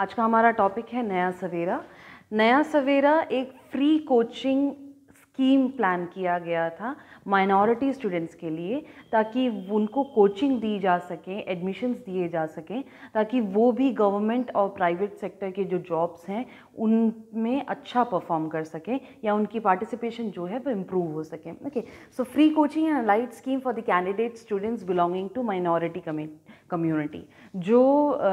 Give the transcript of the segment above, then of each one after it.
आज का हमारा टॉपिक है नया सवेरा नया सवेरा एक फ्री कोचिंग स्कीम प्लान किया गया था माइनॉरिटी स्टूडेंट्स के लिए ताकि उनको कोचिंग दी जा सके एडमिशन्स दिए जा सकें ताकि वो भी गवर्नमेंट और प्राइवेट सेक्टर के जो जॉब्स हैं उनमें अच्छा परफॉर्म कर सकें या उनकी पार्टिसिपेशन जो है वो इम्प्रूव हो सके okay so free coaching and allied scheme for the candidate students belonging to minority community जो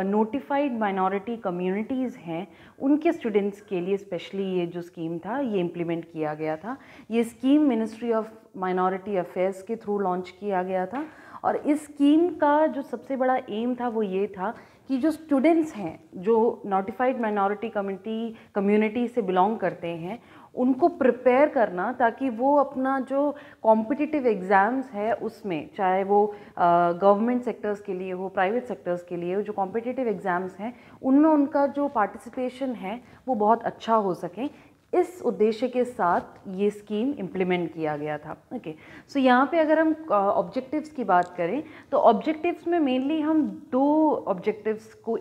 नोटिफाइड माइनॉरिटी कम्युनिटीज़ हैं उनके स्टूडेंट्स के लिए स्पेशली ये जो स्कीम था ये इम्प्लीमेंट किया गया था ये scheme ministry of minority affairs के थ्रू लॉन्च किया गया था और इस स्कीम का जो सबसे बड़ा एम था वो ये था कि जो स्टूडेंट्स हैं जो नोटिफाइड माइनॉरिटी कम्युनिटी कम्युनिटी से बिलोंग करते हैं उनको प्रिपेयर करना ताकि वो अपना जो कॉम्पिटिटिव एग्ज़ाम्स है उसमें चाहे वो गवर्नमेंट सेक्टर्स के लिए हो प्राइवेट सेक्टर्स के लिए हो जो कॉम्पिटिटिव एग्ज़ाम्स हैं उनमें उनका जो पार्टिसिपेशन है वो बहुत अच्छा हो सके इस उद्देश्य के साथ ये स्कीम इम्प्लीमेंट किया गया था ओके okay. सो so, यहाँ पे अगर हम ऑब्जेक्टिव्स की बात करें तो ऑब्जेक्टिव्स में मेनली हम दो ऑब्जेक्टिव्स को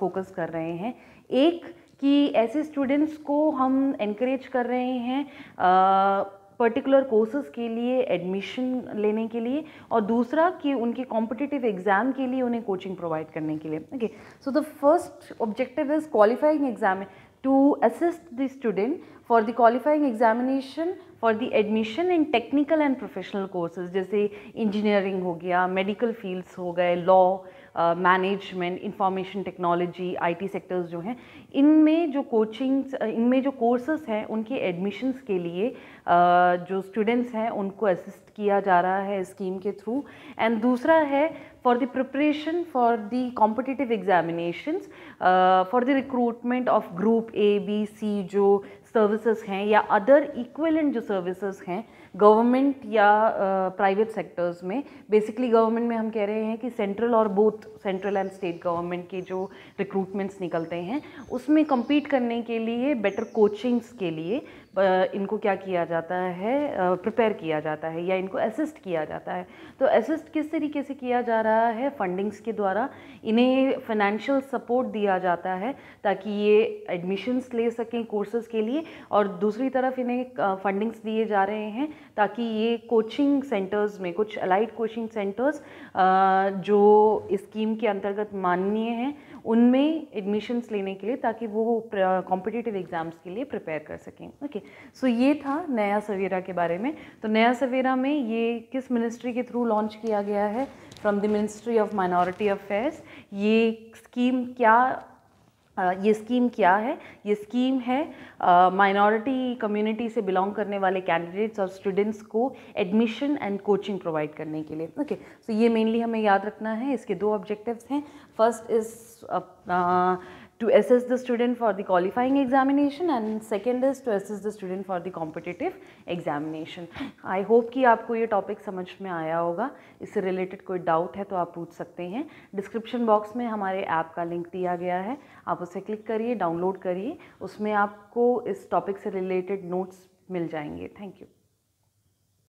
फोकस uh, कर रहे हैं एक कि ऐसे स्टूडेंट्स को हम इनक्रेज कर रहे हैं uh, पर्टिकुलर कोर्सेज के लिए एडमिशन लेने के लिए और दूसरा कि उनके कॉम्पिटिटिव एग्ज़ाम के लिए उन्हें कोचिंग प्रोवाइड करने के लिए okay so the first objective is qualifying exam to assist the student for the qualifying examination for the admission in technical and professional courses जैसे engineering हो गया medical fields हो गए law management information technology I T sectors जो हैं इनमें जो coachings इनमें जो कोर्सेज हैं उनके एडमिशन्स के लिए uh, जो स्टूडेंट्स हैं उनको असिस्ट किया जा रहा है स्कीम के थ्रू एंड दूसरा है for the preparation for the competitive examinations uh, for the recruitment of group A, B, C जो services हैं या other equivalent जो services हैं गवर्नमेंट या प्राइवेट uh, सेक्टर्स में बेसिकली गवर्नमेंट में हम कह रहे हैं कि सेंट्रल और both central and state government के जो रिक्रूटमेंट्स निकलते हैं उसमें कम्पीट करने के लिए बेटर कोचिंग्स के लिए uh, इनको क्या किया जाता है प्रिपेयर uh, किया जाता है या इनको असिस्ट किया जाता है तो असिस्ट किस तरीके से किया जा रहा रहा है फंडिंग्स के द्वारा इन्हें फाइनेंशियल सपोर्ट दिया जाता है ताकि ये एडमिशन्स ले सकें कोर्सेज के लिए और दूसरी तरफ इन्हें फंडिंग्स दिए जा रहे हैं ताकि ये कोचिंग सेंटर्स में कुछ अलाइड कोचिंग सेंटर्स जो स्कीम के अंतर्गत माननीय हैं उनमें एडमिशन्स लेने के लिए ताकि वो कॉम्पिटिटिव एग्ज़ाम्स के लिए प्रिपेयर कर सकें ओके okay. सो so, ये था नया सवेरा के बारे में तो नया सवेरा में ये किस मिनिस्ट्री के थ्रू लॉन्च किया गया है from the ministry of minority affairs ये स्कीम क्या ये स्कीम क्या है ये स्कीम है माइनॉरिटी कम्युनिटी से बिलोंग करने वाले कैंडिडेट्स और स्टूडेंट्स को एडमिशन एंड कोचिंग प्रोवाइड करने के लिए ओके okay, सो so ये मेनली हमें याद रखना है इसके दो ऑब्जेक्टिव्स हैं first is to assess the student for the qualifying examination and second is to assess the student for the competitive examination. I hope कि आपको ये topic समझ में आया होगा इससे related कोई doubt है तो आप पूछ सकते हैं description box में हमारे app का link दिया गया है आप उसे click करिए download करिए उसमें आपको इस topic से related notes मिल जाएंगे thank you